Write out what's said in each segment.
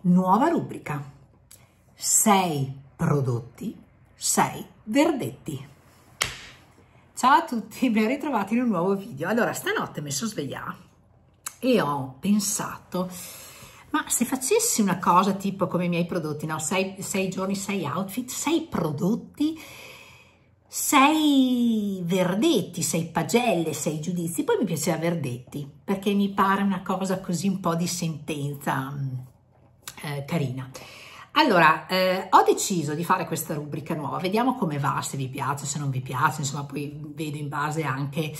Nuova rubrica. 6 prodotti, 6 verdetti. Ciao a tutti, ben ritrovati in un nuovo video. Allora, stanotte mi sono svegliata e ho pensato, ma se facessi una cosa tipo come i miei prodotti, no? 6 giorni, 6 outfit, 6 prodotti, 6 verdetti, 6 pagelle, 6 giudizi. Poi mi piaceva verdetti, perché mi pare una cosa così un po' di sentenza mm, eh, carina. Allora, eh, ho deciso di fare questa rubrica nuova, vediamo come va, se vi piace, se non vi piace, insomma poi vedo in base anche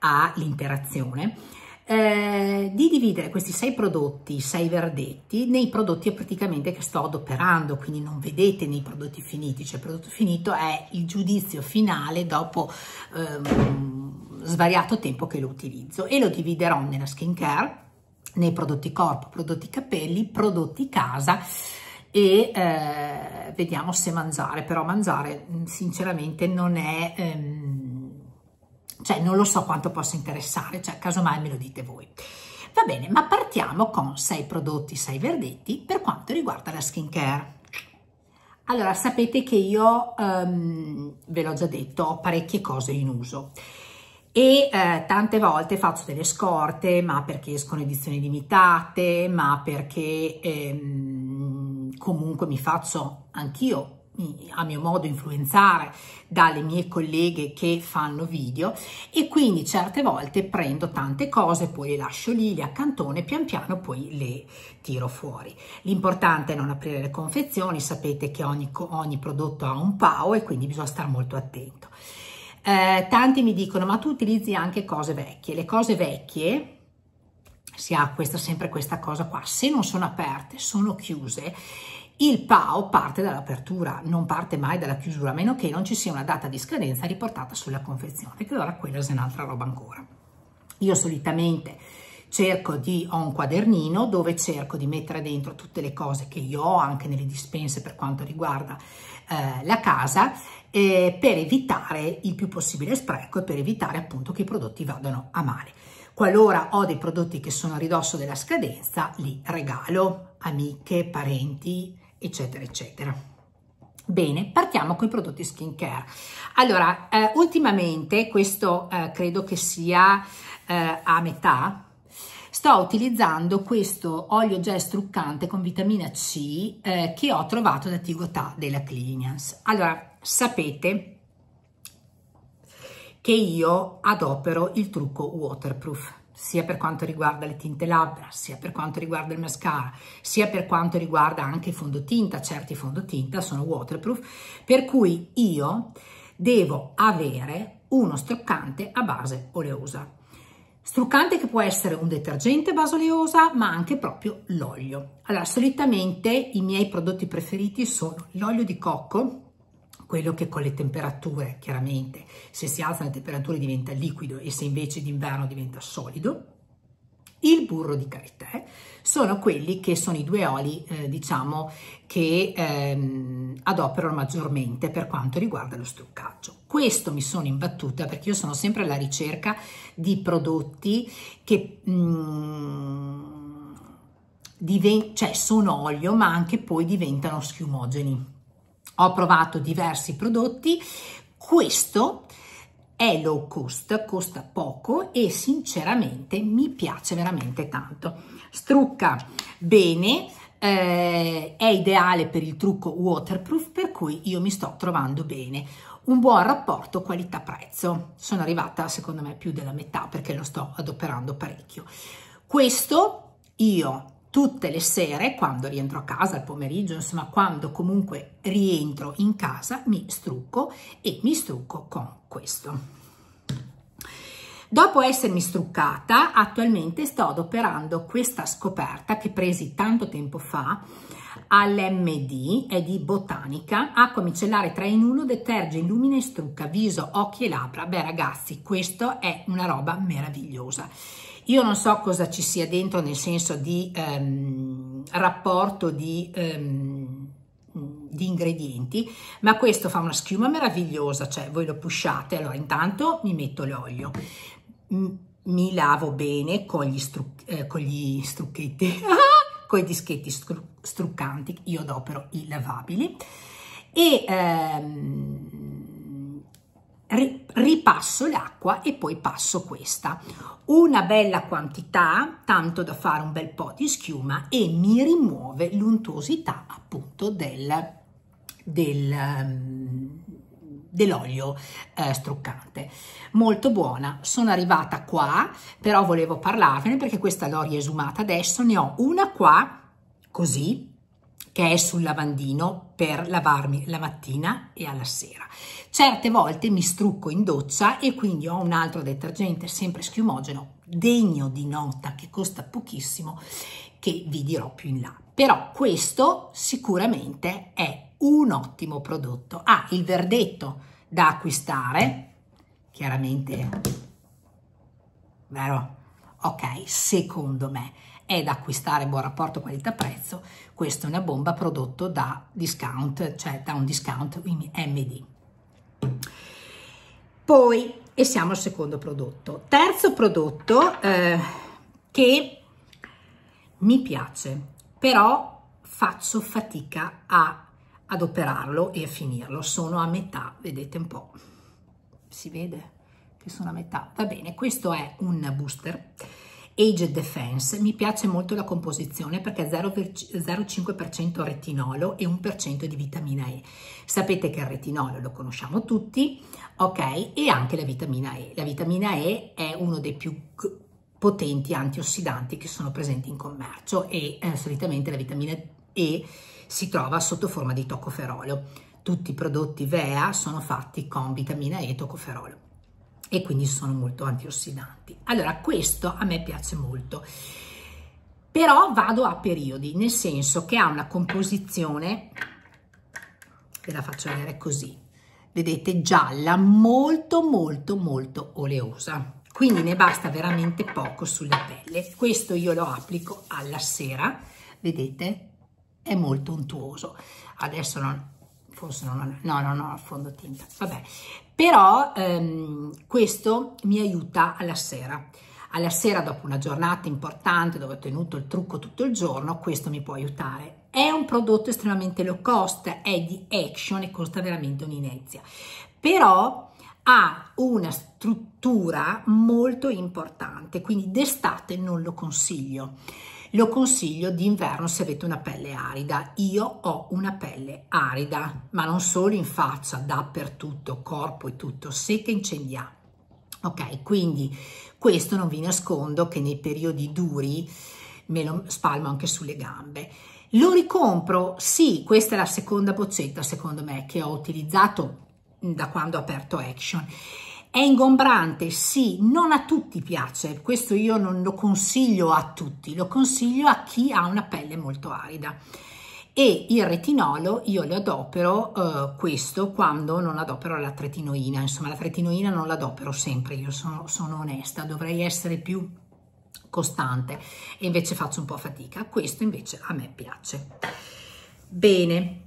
all'interazione, eh, di dividere questi sei prodotti, sei verdetti, nei prodotti praticamente che sto adoperando, quindi non vedete nei prodotti finiti, cioè il prodotto finito è il giudizio finale dopo ehm, svariato tempo che lo utilizzo e lo dividerò nella skincare, nei prodotti corpo, prodotti capelli, prodotti casa e eh, vediamo se mangiare, però mangiare mm, sinceramente non è, ehm, cioè non lo so quanto possa interessare, cioè casomai me lo dite voi. Va bene, ma partiamo con 6 prodotti, 6 verdetti per quanto riguarda la skincare. Allora, sapete che io, ehm, ve l'ho già detto, ho parecchie cose in uso e eh, tante volte faccio delle scorte, ma perché escono edizioni limitate, ma perché ehm, comunque mi faccio anch'io a mio modo influenzare dalle mie colleghe che fanno video e quindi certe volte prendo tante cose, poi le lascio lì, le accantone pian piano poi le tiro fuori. L'importante è non aprire le confezioni, sapete che ogni, ogni prodotto ha un PAO e quindi bisogna stare molto attento. Eh, tanti mi dicono, ma tu utilizzi anche cose vecchie. Le cose vecchie, si ha questa, sempre questa cosa qua, se non sono aperte, sono chiuse, il PAO parte dall'apertura, non parte mai dalla chiusura, a meno che non ci sia una data di scadenza riportata sulla confezione, che allora quella è un'altra roba ancora. Io solitamente cerco di, ho un quadernino dove cerco di mettere dentro tutte le cose che io ho anche nelle dispense per quanto riguarda eh, la casa eh, per evitare il più possibile spreco e per evitare appunto che i prodotti vadano a male. Qualora ho dei prodotti che sono a ridosso della scadenza, li regalo amiche, parenti, eccetera, eccetera. Bene, partiamo con i prodotti skincare. Allora, eh, ultimamente questo eh, credo che sia eh, a metà sto utilizzando questo olio gel struccante con vitamina C eh, che ho trovato da Tigotà della Clinians. Allora, sapete che io adopero il trucco waterproof sia per quanto riguarda le tinte labbra, sia per quanto riguarda il mascara, sia per quanto riguarda anche il fondotinta, certi fondotinta sono waterproof, per cui io devo avere uno struccante a base oleosa Struccante che può essere un detergente vasoliosa, ma anche proprio l'olio. Allora, solitamente i miei prodotti preferiti sono l'olio di cocco, quello che con le temperature, chiaramente, se si alzano le temperature diventa liquido e se invece d'inverno diventa solido, il burro di karité eh, sono quelli che sono i due oli, eh, diciamo, che ehm, adopero maggiormente per quanto riguarda lo struccaggio. Questo mi sono imbattuta perché io sono sempre alla ricerca di prodotti che mm, diven- cioè sono olio ma anche poi diventano schiumogeni. Ho provato diversi prodotti, questo è low cost, costa poco e sinceramente mi piace veramente tanto. Strucca bene, eh, è ideale per il trucco waterproof per cui io mi sto trovando bene un buon rapporto qualità-prezzo. Sono arrivata secondo me più della metà perché lo sto adoperando parecchio. Questo io tutte le sere, quando rientro a casa, al pomeriggio, insomma quando comunque rientro in casa, mi strucco e mi strucco con questo. Dopo essermi struccata, attualmente sto adoperando questa scoperta che presi tanto tempo fa all'MD, è di Botanica, acqua micellare 3 in 1, deterge, illumina e strucca viso, occhi e labbra. Beh ragazzi, questa è una roba meravigliosa. Io non so cosa ci sia dentro nel senso di ehm, rapporto di... Ehm, di ingredienti, ma questo fa una schiuma meravigliosa, cioè voi lo pushate, allora intanto mi metto l'olio, mi lavo bene con gli, stru eh, con gli strucchetti, con i dischetti stru struccanti, io adopero i lavabili, e ehm, ri ripasso l'acqua e poi passo questa. Una bella quantità, tanto da fare un bel po' di schiuma e mi rimuove l'untuosità appunto del, del, ehm, dell'olio eh, struccante. Molto buona, sono arrivata qua, però volevo parlarvene perché questa l'ho riesumata adesso, ne ho una qua, così, che è sul lavandino per lavarmi la mattina e alla sera. Certe volte mi strucco in doccia e quindi ho un altro detergente sempre schiumogeno, degno di nota, che costa pochissimo, che vi dirò più in là. Però questo sicuramente è un ottimo prodotto. Ha ah, il verdetto da acquistare, chiaramente, vero? Ok, secondo me è da acquistare buon rapporto qualità-prezzo, questa è una bomba prodotto da discount, cioè da un discount MD. Poi, e siamo al secondo prodotto. Terzo prodotto eh, che mi piace, però faccio fatica a ad operarlo e a finirlo. Sono a metà, vedete un po', si vede che sono a metà. Va bene, questo è un booster. Age Defense, mi piace molto la composizione perché è 0,5% retinolo e 1% di vitamina E. Sapete che il retinolo lo conosciamo tutti, ok? E anche la vitamina E. La vitamina E è uno dei più potenti antiossidanti che sono presenti in commercio e eh, solitamente la vitamina E si trova sotto forma di toccoferolio. Tutti i prodotti VEA sono fatti con vitamina E e toccoferolio e quindi sono molto antiossidanti. Allora, questo a me piace molto. Però vado a periodi, nel senso che ha una composizione, ve la faccio vedere così, vedete gialla, molto molto molto oleosa quindi ne basta veramente poco sulla pelle. Questo io lo applico alla sera, vedete? è molto untuoso. Adesso non, forse non, no, no, no, fondotinta, vabbè. Però ehm, questo mi aiuta alla sera. Alla sera, dopo una giornata importante dove ho tenuto il trucco tutto il giorno, questo mi può aiutare. È un prodotto estremamente low cost, è di action e costa veramente un'inezia. Però ha una struttura molto importante, quindi d'estate non lo consiglio. Lo consiglio d'inverno se avete una pelle arida. Io ho una pelle arida, ma non solo in faccia, dappertutto, corpo e tutto, secca e incendiata. Ok, quindi questo non vi nascondo che nei periodi duri me lo spalmo anche sulle gambe. Lo ricompro? Sì, questa è la seconda boccetta secondo me che ho utilizzato da quando ho aperto Action è ingombrante, sì, non a tutti piace, questo io non lo consiglio a tutti, lo consiglio a chi ha una pelle molto arida. E il retinolo io lo adopero eh, questo quando non adopero la tretinoina, insomma la tretinoina non l'adopero sempre, io sono, sono onesta, dovrei essere più costante e invece faccio un po' fatica, questo invece a me piace. Bene,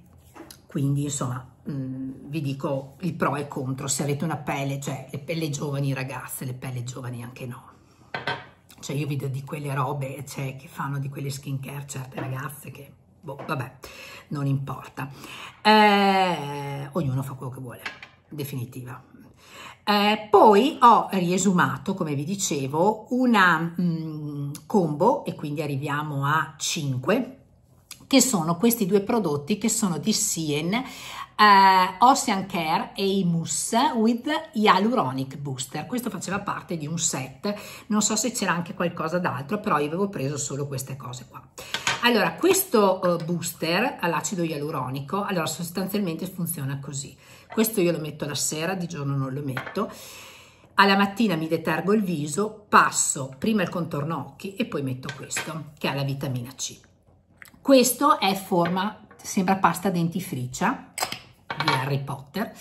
quindi insomma vi dico il pro e il contro, se avete una pelle, cioè le pelle giovani ragazze, le pelle giovani anche no. Cioè io do di quelle robe cioè, che fanno di quelle skin care certe ragazze che, boh, vabbè, non importa. Eh, ognuno fa quello che vuole, definitiva. Eh, poi ho riesumato, come vi dicevo, una mh, combo e quindi arriviamo a 5 che sono questi due prodotti che sono di Sien eh, Ocean Care e Imus with Hyaluronic Booster. Questo faceva parte di un set, non so se c'era anche qualcosa d'altro, però io avevo preso solo queste cose qua. Allora, questo eh, booster all'acido ialuronico, allora sostanzialmente funziona così. Questo io lo metto la sera, di giorno non lo metto. Alla mattina mi detergo il viso, passo prima il contorno occhi e poi metto questo, che ha la vitamina C. Questo è forma, sembra pasta dentifricia, di Harry Potter,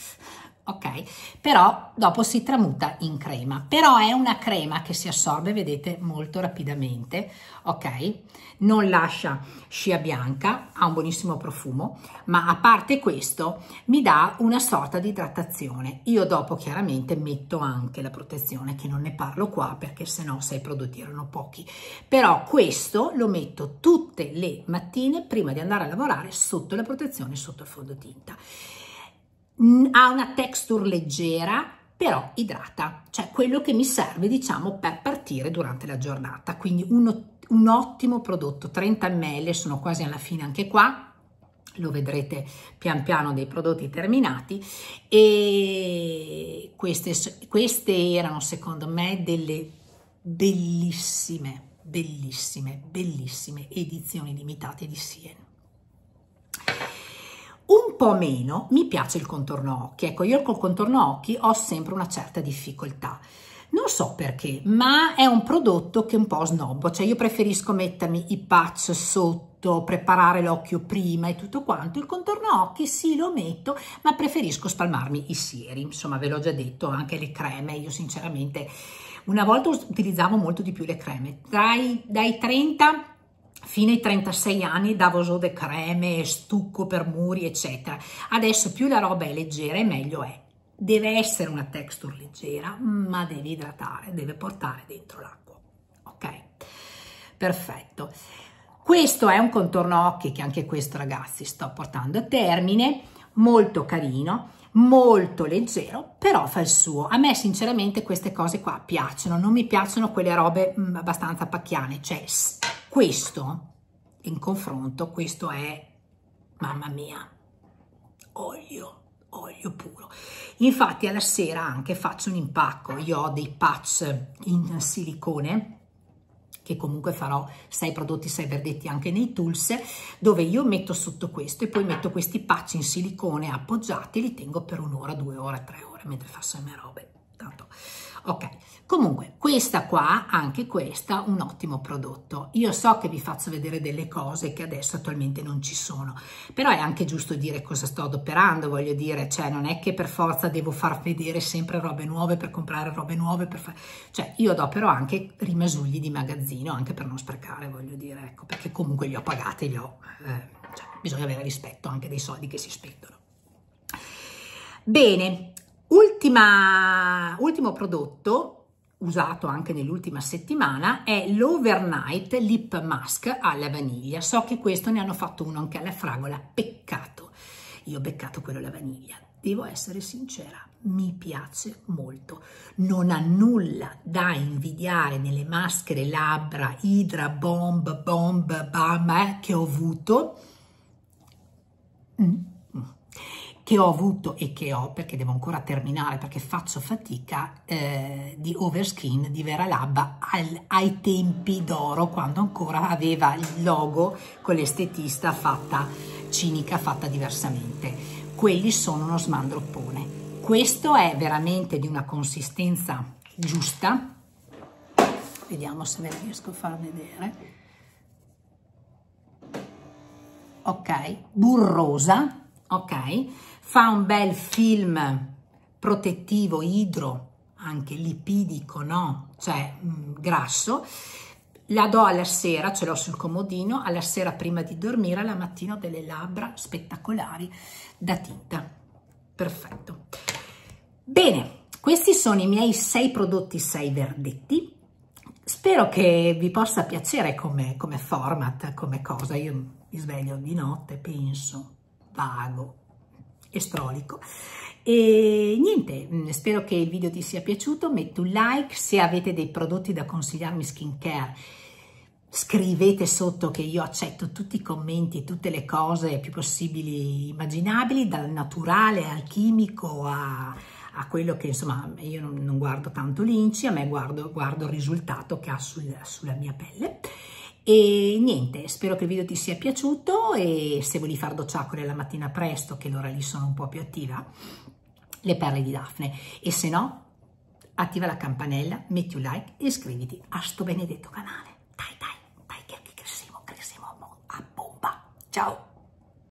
ok? Però dopo si tramuta in crema, però è una crema che si assorbe, vedete, molto rapidamente, ok? Non lascia scia bianca, ha un buonissimo profumo, ma a parte questo mi dà una sorta di idratazione. Io dopo chiaramente metto anche la protezione, che non ne parlo qua perché se no sei prodotti erano pochi, però questo lo metto tutte le mattine prima di andare a lavorare sotto la protezione, sotto il fondotinta ha una texture leggera, però idrata, cioè quello che mi serve diciamo per partire durante la giornata, quindi un, un ottimo prodotto, 30 ml, sono quasi alla fine anche qua, lo vedrete pian piano dei prodotti terminati e queste, queste erano secondo me delle bellissime, bellissime, bellissime edizioni limitate di Siena. Un po' meno mi piace il contorno occhi. Ecco, io col contorno occhi ho sempre una certa difficoltà. Non so perché, ma è un prodotto che è un po' snobbo, cioè io preferisco mettermi i patch sotto, preparare l'occhio prima e tutto quanto. Il contorno occhi sì lo metto, ma preferisco spalmarmi i sieri, insomma ve l'ho già detto, anche le creme, io sinceramente una volta utilizzavo molto di più le creme, dai, dai 30 fino ai 36 anni davo sode creme, stucco per muri, eccetera. Adesso più la roba è leggera e meglio è. Deve essere una texture leggera, ma deve idratare, deve portare dentro l'acqua. Ok? Perfetto. Questo è un contorno occhi che anche questo ragazzi sto portando a termine, molto carino, molto leggero, però fa il suo. A me sinceramente queste cose qua piacciono, non mi piacciono quelle robe mh, mm, abbastanza pacchiane, cioè questo, in confronto, questo è, mamma mia, olio, olio puro. Infatti alla sera anche faccio un impacco, io ho dei patch in silicone, che comunque farò sei prodotti sei verdetti anche nei tools dove io metto sotto questo e poi metto questi patch in silicone appoggiati e li tengo per un'ora, due ore, tre ore mentre faccio le mie robe portato. Ok, comunque questa qua, anche questa, un ottimo prodotto. Io so che vi faccio vedere delle cose che adesso attualmente non ci sono, però è anche giusto dire cosa sto adoperando, voglio dire, cioè non è che per forza devo far vedere sempre robe nuove per comprare robe nuove, per fa... cioè io adopero anche rimasugli di magazzino, anche per non sprecare, voglio dire, ecco, perché comunque li ho pagati, li ho, eh, cioè, bisogna avere rispetto anche dei soldi che si spendono. Bene, Ultima, ultimo prodotto usato anche nell'ultima settimana è l'Overnight Lip Mask alla vaniglia. So che questo ne hanno fatto uno anche alla fragola, peccato. Io ho beccato quello alla vaniglia. Devo essere sincera, mi piace molto. Non ha nulla da invidiare nelle maschere labbra Hydra Bomb Bomb Bam eh, che ho avuto. Mm che ho avuto e che ho, perché devo ancora terminare, perché faccio fatica, eh, di Overskin di Vera Lab al, ai tempi d'oro, quando ancora aveva il logo con l'estetista fatta cinica, fatta diversamente. Quelli sono uno smandroppone. Questo è veramente di una consistenza giusta. Vediamo se ve la riesco a far vedere. Ok, burrosa, ok? Fa un bel film protettivo idro, anche lipidico, no? Cioè mh, mm, grasso. La do alla sera, ce l'ho sul comodino, alla sera prima di dormire, alla mattina ho delle labbra spettacolari da tinta. Perfetto. Bene, questi sono i miei sei prodotti, sei verdetti. Spero che vi possa piacere come, come format, come cosa. Io mi sveglio di notte, penso, vago e strolico. E niente, mm, spero che il video ti sia piaciuto, metti un like, se avete dei prodotti da consigliarmi skincare scrivete sotto che io accetto tutti i commenti, tutte le cose più possibili immaginabili, dal naturale al chimico a, a quello che insomma io non, non guardo tanto l'inci, a me guardo, guardo, il risultato che ha sul, sulla mia pelle. E niente, spero che il video ti sia piaciuto e se vuoi far docciacole la mattina presto, che l'ora lì sono un po' più attiva, le perle di Daphne. E se no, attiva la campanella, metti un like e iscriviti a sto benedetto canale. Dai, dai, dai, che cresciamo, cresciamo a bomba. Ciao!